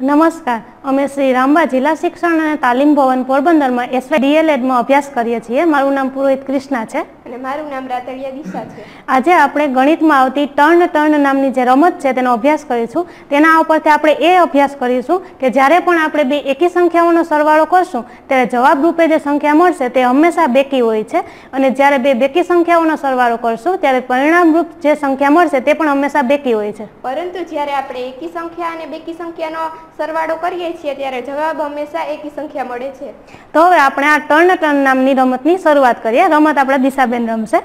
નમસ્કાર અમે શ્રી રામબા જિલ્લા શિક્ષણ અને તાલીમ ભવન પોરબંદરમાં એસવાય ડીએલએડમાં અભ્યાસ કરીએ છીએ મારું નામ પુરોહિત કૃષ્ણા છે અને મારું નામ રાતળિયા દિશા છે આજે આપણે ગણિતમાં આવતી ટર્ન ટર્ન નામની જે રમત છે તેનો અભ્યાસ કરીશું તેના ઉપરથી આપણે એ અભ્યાસ કરીશું કે જ્યારે પણ આપણે બે એકી સંખ્યાઓનો સરવાળો કરશું ત્યારે જવાબરૂપે જે સંખ્યા મળશે તે હંમેશા બેકી હોય છે અને જ્યારે બે બેકી સંખ્યાઓનો સરવાળો કરશું ત્યારે પરિણામરૂપ જે સંખ્યા મળશે તે પણ હંમેશા બેકી હોય છે પરંતુ જ્યારે આપણે એકી સંખ્યા અને બેકી સંખ્યાનો સરવાળો કરીએ છીએ ત્યારે જવાબ હંમેશા એકી સંખ્યા મળે છે તો હવે આપણે આ ટર્ન ટર્ન નામની રમતની શરૂઆત કરીએ રમત આપણે દિશાબેન રમશે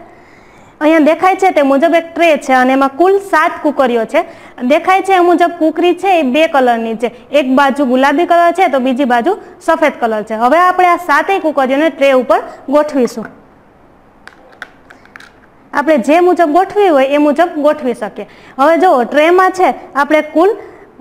અહીંયા દેખાય છે તે મુજબ એક ટ્રે છે અને એમાં કુલ સાત કુકરીઓ છે દેખાય છે એ મુજબ કુકરી છે એ બે કલરની છે એક બાજુ ગુલાબી કલર છે તો બીજી બાજુ સફેદ કલર છે હવે આપણે આ સાતેય કુકરીઓને ટ્રે ઉપર ગોઠવીશું આપણે જે મુજબ ગોઠવી હોય એ મુજબ ગોઠવી શકીએ હવે જો ટ્રેમાં છે આપણે કુલ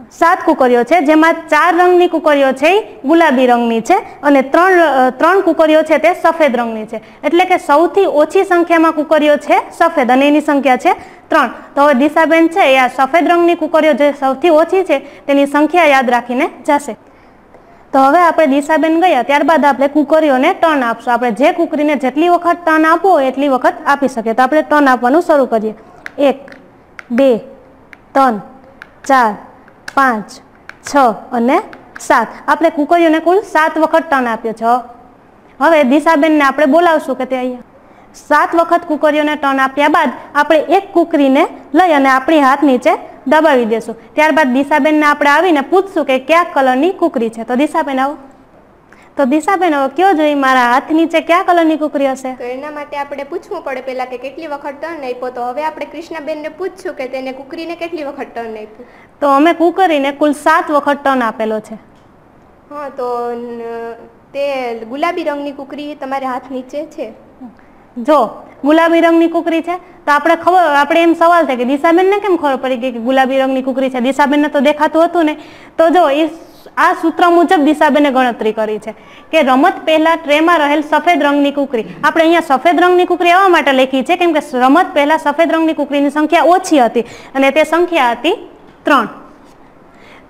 સાત કુકરીઓ છે જેમાં ચાર રંગની કુકરીઓ છે એ ગુલાબી રંગની છે અને ત્રણ ત્રણ કુકરીઓ છે તે સફેદ રંગની છે એટલે કે સૌથી ઓછી સંખ્યામાં કુકરીઓ છે સફેદ અને એની સંખ્યા છે ત્રણ તો હવે દિશાબેન છે એ આ સફેદ રંગની કુકરીઓ જે સૌથી ઓછી છે તેની સંખ્યા યાદ રાખીને જશે તો હવે આપણે દિશાબેન ગયા ત્યારબાદ આપણે કુકરીઓને ટર્ન આપશું આપણે જે કુકરીને જેટલી વખત ટર્ન આપવો એટલી વખત આપી શકીએ તો આપણે ટર્ન આપવાનું શરૂ કરીએ એક બે ત્રણ ચાર પાંચ છ અને સાત આપણે કુકરીઓને કુલ સાત વખત ટર્ન આપ્યો છ હવે દિશાબેનને આપણે બોલાવશું કે તે અહીંયા સાત વખત કુકરીઓને ટર્ન આપ્યા બાદ આપણે એક કુકરીને લઈ અને આપણી હાથ નીચે દબાવી દેશું ત્યારબાદ દિશાબેનને આપણે આવીને પૂછશું કે કયા કલરની કુકરી છે તો દિશાબેન આવો તો દિશાબેન હવે કયો જોઈ મારા હાથ નીચે કયા કલરની કુકરી હશે તો એના માટે આપણે પૂછવું પડે પહેલા કે કેટલી વખત ટર્ન આપ્યો તો હવે આપણે કૃષ્ણાબેનને પૂછશું કે તેને કુકરીને કેટલી વખત ટર્ન આપ્યું તો અમે કુકરીને કુલ સાત વખત ટર્ન આપેલો છે હા તો તે ગુલાબી રંગની કુકરી તમારે હાથ નીચે છે જો ગુલાબી રંગની કુકરી છે તો આપણે ખબર આપણે એમ સવાલ છે કે દિશાબેનને કેમ ખબર પડી ગઈ કે ગુલાબી રંગની કુકરી છે દિશાબેનને તો દેખાતું હતું ને તો જો એ આ સૂત્ર મુજબ દિશાબેને ગણતરી કરી છે કે રમત પહેલા ટ્રેમાં રહેલ સફેદ રંગની કુકરી આપણે અહીંયા સફેદ રંગની કુકરી એવા માટે લખી છે કેમ કે રમત પહેલા સફેદ રંગની કુકરીની સંખ્યા ઓછી હતી અને તે સંખ્યા હતી ત્રણ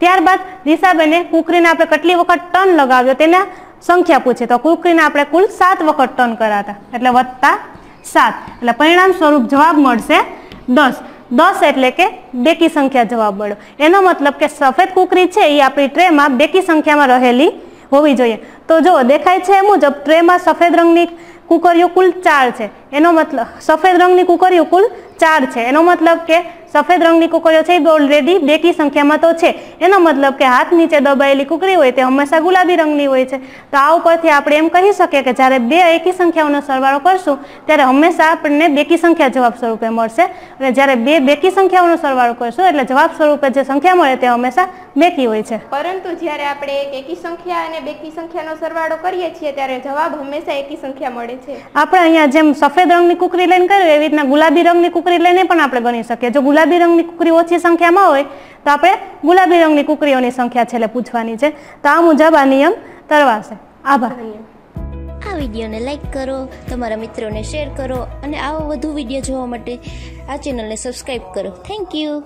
ત્યારબાદ દિશાબેને કુકરીને આપણે કેટલી વખત ટન લગાવ્યો તેના સંખ્યા પૂછે તો કુકરીને આપણે કુલ સાત વખત ટન કરાતા એટલે વત્તા સાત એટલે પરિણામ સ્વરૂપ જવાબ મળશે દસ દસ એટલે કે બેકી સંખ્યા જવાબ મળ્યો એનો મતલબ કે સફેદ કૂકરી છે એ આપણી ટ્રેમાં બેકી સંખ્યામાં રહેલી હોવી જોઈએ તો જો દેખાય છે મુજબ ટ્રેમાં સફેદ રંગની કુકરીઓ કુલ ચાર છે એનો મતલબ સફેદ રંગની કુકરીઓ કુલ ચાર છે એનો મતલબ કે સફેદ રંગની કુકરીઓ છે એ ઓલરેડી બેકી સંખ્યામાં તો છે એનો મતલબ કે હાથ નીચે દબાયેલી કુકરી હોય તે હંમેશા ગુલાબી રંગની હોય છે તો આ ઉપરથી આપણે એમ કહી શકીએ કે જ્યારે બે એકી સંખ્યાઓનો સરવાળો કરશું ત્યારે હંમેશા આપણને બેકી સંખ્યા જવાબ સ્વરૂપે મળશે અને જ્યારે બે બેકી સંખ્યાઓનો સરવાળો કરશું એટલે જવાબ સ્વરૂપે જે સંખ્યા મળે તે હંમેશા બેકી હોય છે પરંતુ જ્યારે આપણે એક એકી સંખ્યા અને બેકી સંખ્યાનો સરવાળો કરીએ છીએ ત્યારે જવાબ હંમેશા એકી સંખ્યા મળે છે આપણે અહીંયા જેમ સફેદ રંગની કુકરી લઈને કર્યું એવી રીતના ગુલાબી રંગની કુકરી લઈને પણ આપણે ગણી શકીએ જો ગુલાબી ગુલાબી રંગની કુકરી ઓછી સંખ્યામાં હોય તો આપણે ગુલાબી રંગની કુકરીઓની સંખ્યા છેલ્લે પૂછવાની છે તો આ મુજબ આ નિયમ તરવાશે આભાર આ વિડીયોને લાઈક કરો તમારા મિત્રોને શેર કરો અને આવા વધુ વિડીયો જોવા માટે આ ચેનલને સબસ્ક્રાઈબ કરો થેન્ક યુ